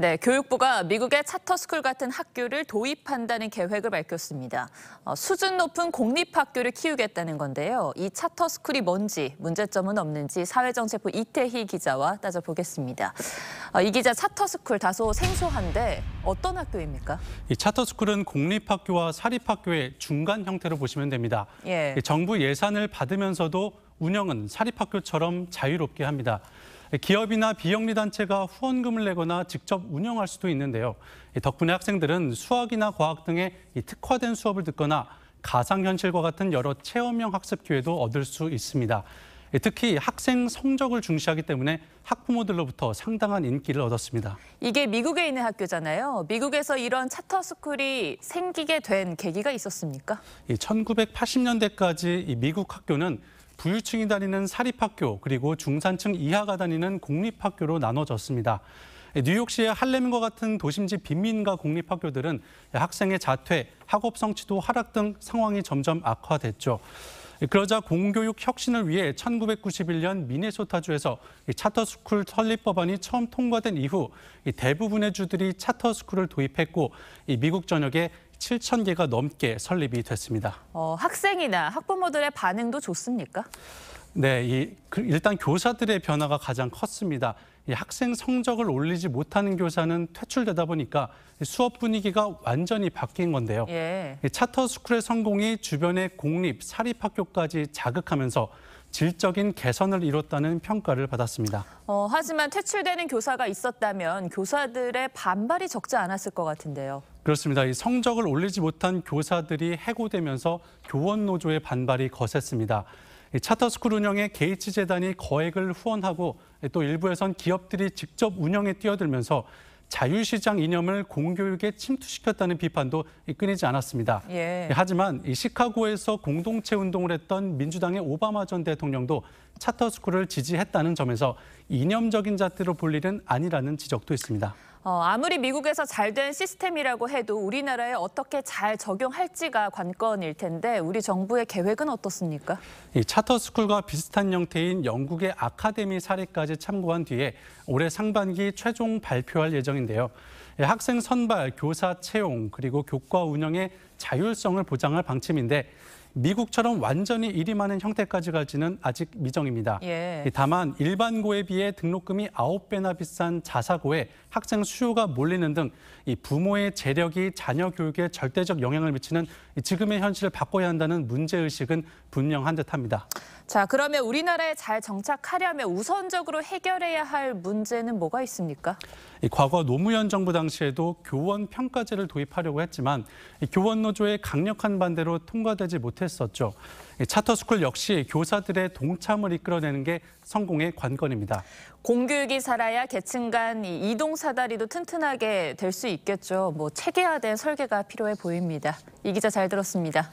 네, 교육부가 미국의 차터스쿨 같은 학교를 도입한다는 계획을 밝혔습니다. 어, 수준 높은 공립학교를 키우겠다는 건데요. 이 차터스쿨이 뭔지, 문제점은 없는지 사회정체부 이태희 기자와 따져보겠습니다. 어, 이 기자 차터스쿨 다소 생소한데 어떤 학교입니까? 이 차터스쿨은 공립학교와 사립학교의 중간 형태로 보시면 됩니다. 예. 정부 예산을 받으면서도 운영은 사립학교처럼 자유롭게 합니다. 기업이나 비영리 단체가 후원금을 내거나 직접 운영할 수도 있는데요. 덕분에 학생들은 수학이나 과학 등의 특화된 수업을 듣거나 가상현실과 같은 여러 체험형 학습 기회도 얻을 수 있습니다. 특히 학생 성적을 중시하기 때문에 학부모들로부터 상당한 인기를 얻었습니다. 이게 미국에 있는 학교잖아요. 미국에서 이런 차터스쿨이 생기게 된 계기가 있었습니까? 1980년대까지 미국 학교는 부유층이 다니는 사립학교 그리고 중산층 이하가 다니는 공립학교로 나눠졌습니다. 뉴욕시의 할렘과 같은 도심지 빈민가 공립학교들은 학생의 자퇴, 학업 성취도 하락 등 상황이 점점 악화됐죠. 그러자 공교육 혁신을 위해 1991년 미네소타주에서 차터스쿨 설립 법안이 처음 통과된 이후 대부분의 주들이 차터스쿨을 도입했고 미국 전역에 7천 개가 넘게 설립이 됐습니다. 어, 학생이나 학부모들의 반응도 좋습니까? 네, 이, 그, 일단 교사들의 변화가 가장 컸습니다. 이 학생 성적을 올리지 못하는 교사는 퇴출되다 보니까 수업 분위기가 완전히 바뀐 건데요. 예. 차터스쿨의 성공이 주변의 공립, 사립학교까지 자극하면서 질적인 개선을 이뤘다는 평가를 받았습니다. 어, 하지만 퇴출되는 교사가 있었다면 교사들의 반발이 적지 않았을 것 같은데요. 그렇습니다. 이 성적을 올리지 못한 교사들이 해고되면서 교원 노조의 반발이 거셌습니다. 차터스쿨 운영에 게이츠 재단이 거액을 후원하고 또 일부에선 기업들이 직접 운영에 뛰어들면서 자유시장 이념을 공교육에 침투시켰다는 비판도 끊이지 않았습니다. 예. 하지만 시카고에서 공동체 운동을 했던 민주당의 오바마 전 대통령도 차터스쿨을 지지했다는 점에서 이념적인 잣대로 볼 일은 아니라는 지적도 있습니다. 어, 아무리 미국에서 잘된 시스템이라고 해도 우리나라에 어떻게 잘 적용할지가 관건일 텐데 우리 정부의 계획은 어떻습니까? 이 차터스쿨과 비슷한 형태인 영국의 아카데미 사례까지 참고한 뒤에 올해 상반기 최종 발표할 예정인데요. 예, 학생 선발, 교사 채용, 그리고 교과 운영의 자율성을 보장할 방침인데 미국처럼 완전히 일임 많은 형태까지 가지는 아직 미정입니다. 예. 다만 일반고에 비해 등록금이 9배나 비싼 자사고에 학생 수요가 몰리는 등 이 부모의 재력이 자녀 교육에 절대적 영향을 미치는 지금의 현실을 바꿔야 한다는 문제의식은 분명한 듯합니다. 자, 그러면 우리나라에 잘 정착하려면 우선적으로 해결해야 할 문제는 뭐가 있습니까? 과거 노무현 정부 당시에도 교원 평가제를 도입하려고 했지만 교원 노조의 강력한 반대로 통과되지 못했었죠. 차터스쿨 역시 교사들의 동참을 이끌어내는 게 성공의 관건입니다. 공교육이 살아야 계층 간 이동 사다리도 튼튼하게 될 수 있겠죠. 뭐 체계화된 설계가 필요해 보입니다. 이 기자 잘 들었습니다.